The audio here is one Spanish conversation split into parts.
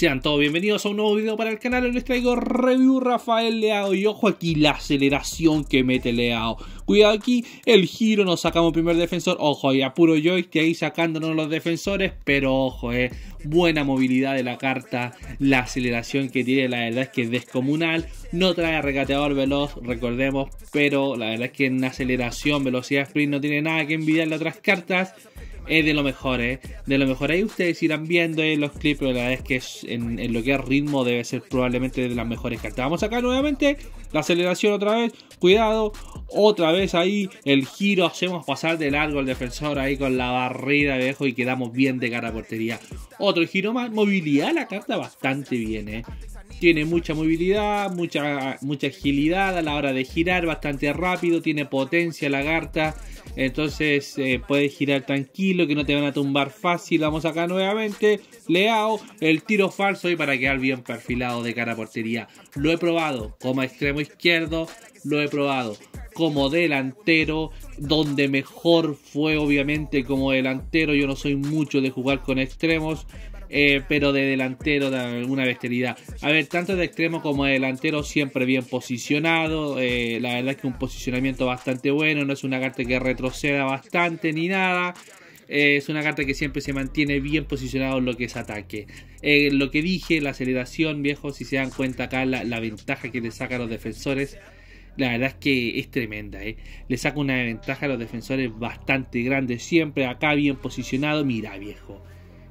Sean todos bienvenidos a un nuevo video para el canal. Hoy les traigo review Rafael Leao. Y ojo aquí la aceleración que mete Leao. Cuidado aquí, el giro nos sacamos primer defensor. Ojo, y apuro yo que ahí sacándonos los defensores. Pero ojo, eh. Buena movilidad de la carta. La aceleración que tiene, la verdad es que es descomunal. No trae regateador veloz, recordemos. Pero la verdad es que en aceleración, velocidad sprint no tiene nada que envidiarle a otras cartas es de lo mejor, ¿eh? De lo mejor. Ahí ustedes irán viendo eh, los clips, pero la verdad es que es en, lo que es ritmo debe ser probablemente de las mejores cartas. Vamos acá nuevamente, la aceleración otra vez, cuidado, otra vez ahí, el giro, hacemos pasar de largo El defensor ahí con la barrida, viejo, y quedamos bien de cara a portería. Otro giro más, movilidad la carta bastante bien, ¿eh? Tiene mucha movilidad, mucha, mucha agilidad a la hora de girar, bastante rápido, tiene potencia lagarta. Entonces eh, puedes girar tranquilo, que no te van a tumbar fácil. Vamos acá nuevamente. Leao, el tiro falso y para quedar bien perfilado de cara a portería. Lo he probado como extremo izquierdo, lo he probado como delantero, donde mejor fue obviamente como delantero. Yo no soy mucho de jugar con extremos, eh, pero de delantero de alguna bestialidad. A ver, tanto de extremo como de delantero, siempre bien posicionado. Eh, la verdad es que un posicionamiento bastante bueno, no es una carta que retroceda bastante ni nada. Eh, es una carta que siempre se mantiene bien posicionado en lo que es ataque. lo que dije, la aceleración, viejo, si se dan cuenta acá, la, ventaja que le saca a los defensores. La verdad es que es tremenda, ¿eh? Le saca una ventaja a los defensores bastante grande. Siempre acá bien posicionado. Mira, viejo.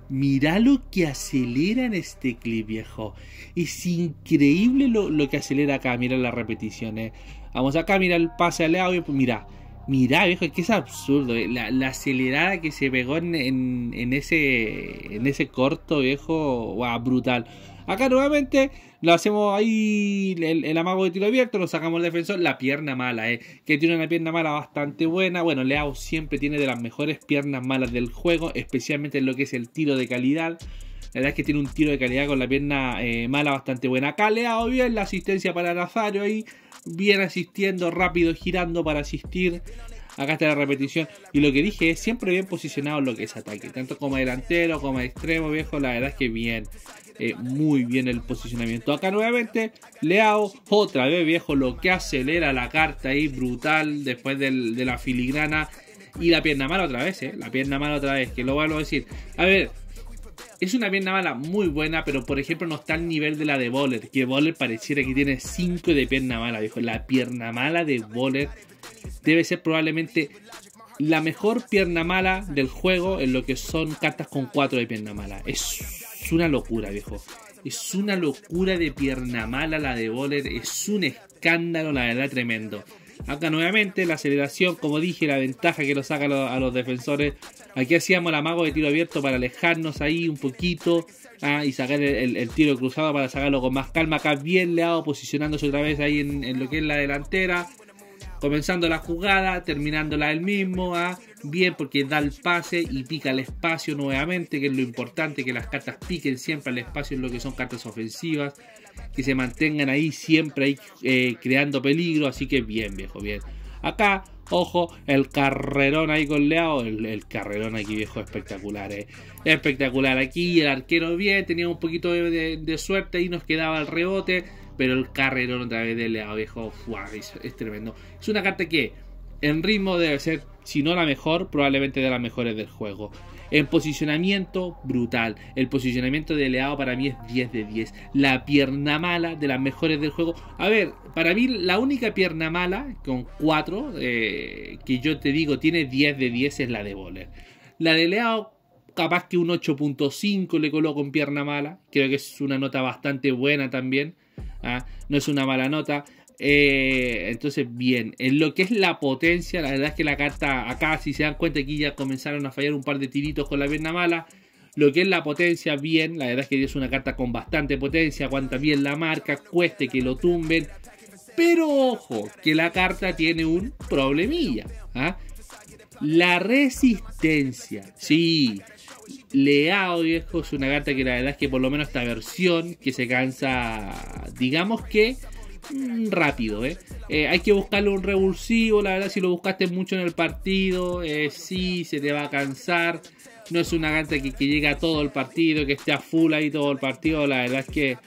Mirá lo que acelera en este clip, viejo. Es increíble lo, lo que acelera acá. Mira las repeticiones. Eh. Vamos acá, mira el pase al audio. Mira, mira, viejo, es que es absurdo. Eh. La, acelerada que se pegó en, en, ese, en ese corto, viejo. Wow, brutal. Acá nuevamente lo hacemos ahí el, amago de tiro abierto, lo sacamos al defensor, la pierna mala, eh, que tiene una pierna mala bastante buena. Bueno, Leao siempre tiene de las mejores piernas malas del juego, especialmente en lo que es el tiro de calidad. La verdad es que tiene un tiro de calidad con la pierna eh, mala bastante buena. Acá Leao bien, la asistencia para Nazario ahí, bien asistiendo, rápido girando para asistir. Acá está la repetición. Y lo que dije es siempre bien posicionado en lo que es ataque. Tanto como delantero, como extremo, viejo. La verdad es que bien. Eh, muy bien el posicionamiento. Acá nuevamente Leao, otra vez viejo, lo que acelera la carta ahí, brutal, después de la filigrana. Y la pierna mala otra vez, eh, la pierna mala otra vez, que lo vuelvo a decir. A ver, es una pierna mala muy buena, pero por ejemplo no está al nivel de la de Boller, que Boller pareciera que tiene 5 de pierna mala, viejo. La pierna mala de Boller debe ser probablemente la mejor pierna mala del juego en lo que son cartas con 4 de pierna mala. Es es una locura, viejo. Es una locura de pierna mala la de Boller. Es un escándalo, la verdad, tremendo. Acá nuevamente la aceleración, como dije, la ventaja que lo saca a los, defensores. Aquí hacíamos el amago de tiro abierto para alejarnos ahí un poquito ah, y sacar el, tiro cruzado para sacarlo con más calma. Acá bien leado, posicionándose otra vez ahí en, en lo que es la delantera comenzando la jugada, terminándola el mismo, ¿ah? bien porque da el pase y pica el espacio nuevamente, que es lo importante, que las cartas piquen siempre al espacio en lo que son cartas ofensivas, que se mantengan ahí siempre eh, creando peligro, así que bien viejo, bien. Acá, ojo, el carrerón ahí con Leao, el, carrerón aquí viejo espectacular, eh. espectacular aquí, el arquero bien, tenía un poquito de suerte y nos quedaba el rebote pero el carrero otra vez de Leao es, tremendo. Es una carta que en ritmo debe ser, si no la mejor, probablemente de las mejores del juego. En posicionamiento, brutal. El posicionamiento de Leao para mí es 10 de 10. La pierna mala de las mejores del juego. A ver, para mí la única pierna mala con 4 eh, que yo te digo tiene 10 de 10 es la de Boller. La de Leao, capaz que un 8.5 le coloco en pierna mala. Creo que es una nota bastante buena también. ¿ah? no es una mala nota. Eh, entonces, bien, en lo que es la potencia, la verdad es que la carta acá, si se dan cuenta, que ya comenzaron a fallar un par de tiritos con la pierna mala. Lo que es la potencia, bien, la verdad es que es una carta con bastante potencia, aguanta bien la marca, cueste que lo tumben. Pero ojo, que la carta tiene un problemilla. ¿ah? La resistencia, sí, Leao, viejo, es una carta que la verdad es que por lo menos esta versión que se cansa, digamos que mm, rápido, ¿eh? ¿eh? Hay que buscarle un revulsivo, la verdad, si lo buscaste mucho en el partido, si eh, sí, se te va a cansar. No es una carta que, que llega a todo el partido, que esté a full ahí todo el partido, la verdad es que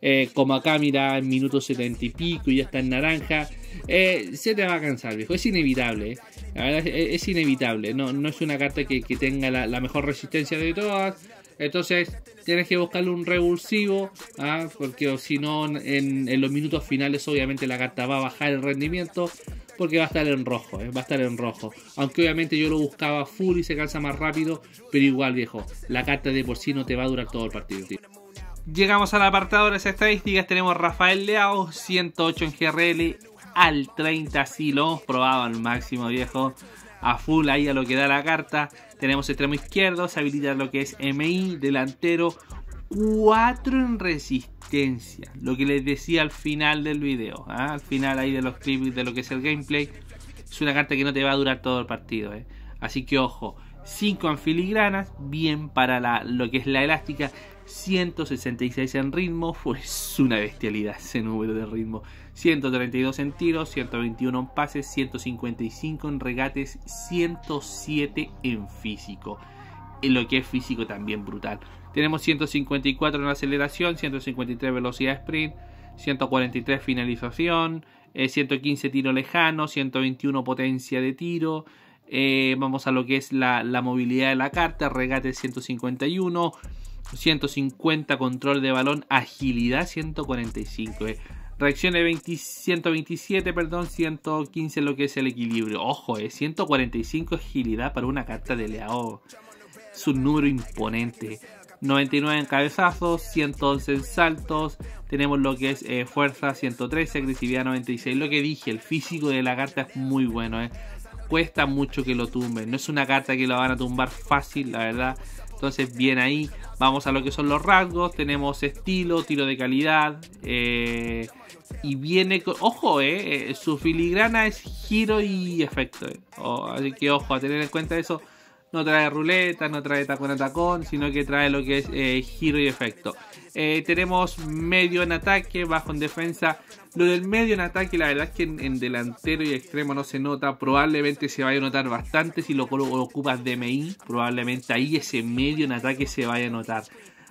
eh, como acá, mira, en minuto 70 y pico, y ya está en naranja. Eh, se te va a cansar, viejo. Es inevitable. Eh. La verdad, es, inevitable. No, no es una carta que, tenga la, mejor resistencia de todas. Entonces, tienes que buscarle un revulsivo. ¿ah? Porque si no, en, los minutos finales, obviamente, la carta va a bajar el rendimiento. Porque va a estar en rojo, va a estar en rojo. Aunque obviamente yo lo buscaba full y se cansa más rápido. Pero igual, viejo, la carta de por sí no te va a durar todo el partido. Tío. Llegamos al apartado de las estadísticas. Tenemos Rafael Leao, 108 en GRL, al 30. Sí, lo hemos probado al máximo, viejo. A full ahí a lo que da la carta. Tenemos extremo izquierdo, se habilita lo que es MI, delantero. 4 en resistencia. Lo que les decía al final del video. ¿ah? Al final ahí de los clips de lo que es el gameplay. Es una carta que no te va a durar todo el partido. ¿eh? Así que ojo. 5 en filigranas, bien para la, lo que es la elástica, 166 en ritmo, pues una bestialidad ese número de ritmo, 132 en tiros, 121 en pases, 155 en regates, 107 en físico, en lo que es físico también brutal. Tenemos 154 en aceleración, 153 velocidad sprint, 143 finalización, 115 eh, tiro lejano, 121 potencia de tiro, eh, vamos a lo que es la, movilidad de la carta, regate 151, 150 control de balón, agilidad 145, reacción de 127, perdón, 115 lo que es el equilibrio. Ojo, eh, 145 agilidad para una carta de Leao. Es un número imponente. 99 en cabezazos, 111 en saltos, tenemos lo que es eh, fuerza 113, agresividad 96, lo que dije, el físico de la carta es muy bueno, eh cuesta mucho que lo tumben. No es una carta que la van a tumbar fácil, la verdad. Entonces, bien ahí. Vamos a lo que son los rasgos. Tenemos estilo, tiro de calidad. Eh, y viene con. Ojo, eh, eh, su filigrana es giro y efecto. Eh. Oh, así que ojo, a tener en cuenta eso no trae ruleta, no trae tacón a tacón, sino que trae lo que es eh, giro y efecto. Eh, tenemos medio en ataque, bajo en defensa. Lo del medio en ataque, la verdad es que en, delantero y extremo no se nota. Probablemente se vaya a notar bastante si lo, lo de DMI. Probablemente ahí ese medio en ataque se vaya a notar.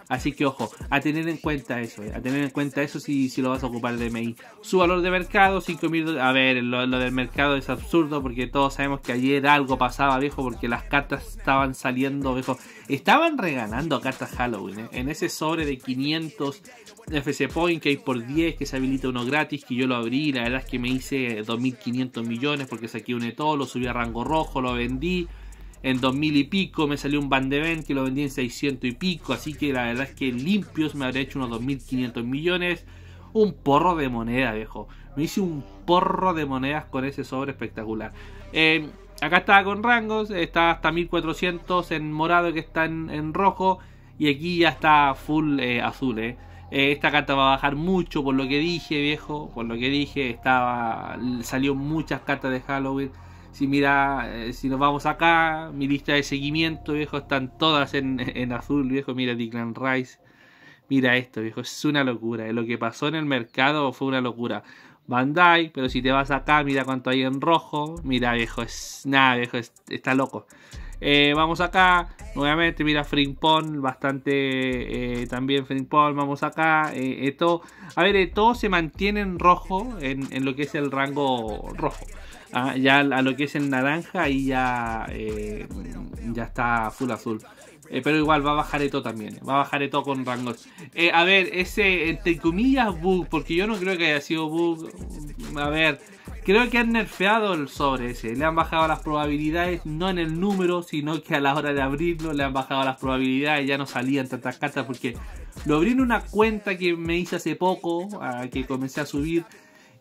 Así que ojo, a tener en cuenta eso, eh, a tener en cuenta eso si, si lo vas a ocupar de MI. Su valor de mercado, 5.000 A ver, lo, del mercado es absurdo porque todos sabemos que ayer algo pasaba, viejo, porque las cartas estaban saliendo, viejo. Estaban regalando cartas Halloween, eh, en ese sobre de 500 FC Point que hay por 10, que se habilita uno gratis, que yo lo abrí, la verdad es que me hice 2.500 millones porque saqué un e todo, lo subí a rango rojo, lo vendí en 2000 y pico, me salió un Van de Ven que lo vendí en 600 y pico, así que la verdad es que limpios me habría hecho unos 2.500 millones, un porro de moneda, viejo. Me hice un porro de monedas con ese sobre espectacular. Em, acá estaba con rangos, está hasta 1400 en morado que está en, rojo y aquí ya está full eh, azul, eh. Eh, Esta carta va a bajar mucho por lo que dije, viejo, por lo que dije, estaba salió muchas cartas de Halloween si mira, eh, si nos vamos acá, mi lista de seguimiento, viejo, están todas en, en azul, viejo, mira Declan Rice, mira esto, viejo, es una locura, eh, lo que pasó en el mercado fue una locura. Bandai, pero si te vas acá, mira cuánto hay en rojo, mira, viejo, es nada, viejo, está loco. Eh, vamos acá, nuevamente, mira, Pong, bastante eh, también Pong, vamos acá, eh, esto A ver, todo se mantiene en rojo, en, lo que es el rango rojo. Ah, ya a lo que es el naranja y ya, ya está full azul. pero igual va a bajar esto también. Va a bajar esto con rangos. a ver, ese, entre comillas, bug. Porque yo no creo que haya sido bug. A ver, Creo que han nerfeado el sobre ese, le han bajado las probabilidades, no en el número, sino que a la hora de abrirlo le han bajado las probabilidades, ya no salían tantas cartas porque lo abrí en una cuenta que me hice hace poco, que comencé a subir,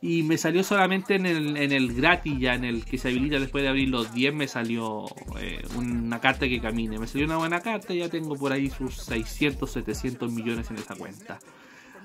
y me salió solamente en el, en el gratis, ya en el que se habilita después de abrir los 10, me salió eh, una carta que camine, me salió una buena carta, ya tengo por ahí sus 600, 700 millones en esa cuenta.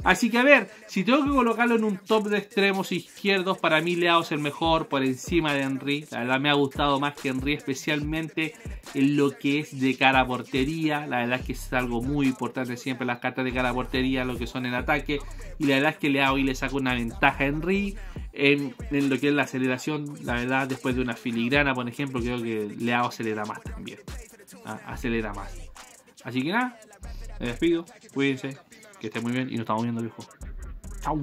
Así que a ver, si tengo que colocarlo en un top de extremos izquierdos, para mí Leao es el mejor por encima de Henry. La verdad me ha gustado más que Henry, especialmente en lo que es de cara a portería. La verdad es que es algo muy importante siempre las cartas de cara a portería, lo que son en ataque. Y la verdad es que Leao hoy le saca una ventaja a Henry. En, lo que es la aceleración, la verdad, después de una filigrana, por ejemplo, creo que Leao acelera más también. Ah, acelera más. Así que nada, me despido, cuídense. Que esté muy bien y nos estamos viendo, viejo. Chau.